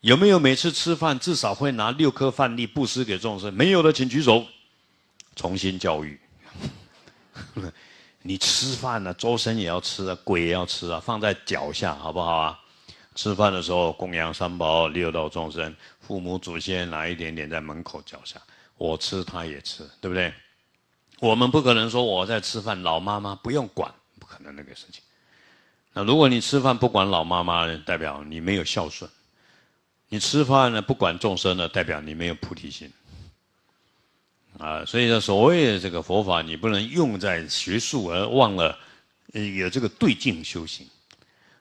有没有每次吃饭至少会拿六颗饭粒布施给众生？没有的，请举手。重新教育，你吃饭呢，周身也要吃啊，鬼也要吃啊，放在脚下好不好啊？吃饭的时候供养三宝、六道众生、父母祖先，拿一点点在门口脚下，我吃他也吃，对不对？我们不可能说我在吃饭，老妈妈不用管，不可能那个事情。那如果你吃饭不管老妈妈，代表你没有孝顺。你吃饭呢？不管众生呢，代表你没有菩提心啊！所以说，所谓的这个佛法，你不能用在学术而忘了有这个对境修行。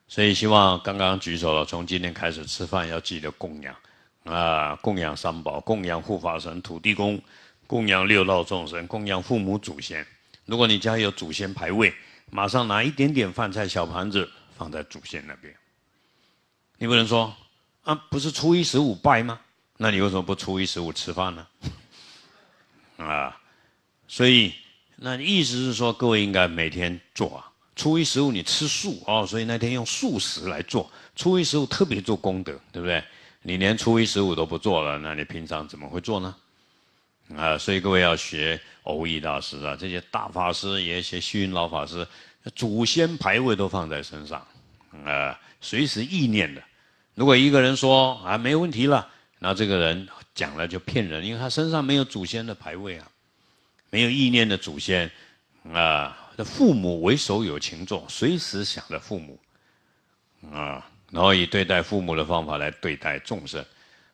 所以，希望刚刚举手了，从今天开始吃饭要记得供养啊！供养三宝，供养护法神、土地公，供养六道众生，供养父母祖先。如果你家有祖先牌位，马上拿一点点饭菜小盘子放在祖先那边。你不能说。啊，不是初一十五拜吗？那你为什么不初一十五吃饭呢？啊，所以那意思是说，各位应该每天做啊。初一十五你吃素哦，所以那天用素食来做。初一十五特别做功德，对不对？你连初一十五都不做了，那你平常怎么会做呢？啊，所以各位要学欧义大师啊，这些大法师也学虚云老法师，祖先牌位都放在身上，啊，随时意念的。如果一个人说啊，没问题了，那这个人讲了就骗人，因为他身上没有祖先的牌位啊，没有意念的祖先啊，的父母为首有情众，随时想着父母啊，然后以对待父母的方法来对待众生，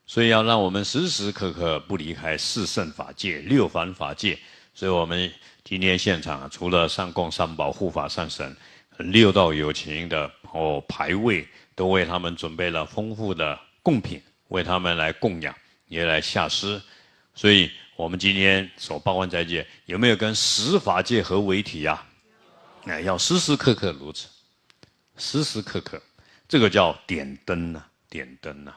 所以要让我们时时刻刻不离开四圣法界、六凡法界。所以我们今天现场除了上供三宝护法上神，六道有情的哦牌位。都为他们准备了丰富的贡品，为他们来供养，也来下施。所以，我们今天所报关斋戒有没有跟十法界合为一体呀？哎，要时时刻刻如此，时时刻刻，这个叫点灯呐，点灯呐，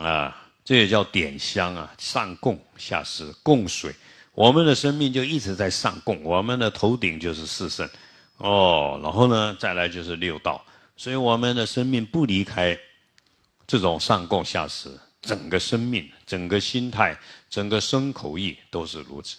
啊，这也叫点香啊，上供下施，供水，我们的生命就一直在上供，我们的头顶就是四圣，哦，然后呢，再来就是六道。所以，我们的生命不离开这种上供下施，整个生命、整个心态、整个身口意都是如此。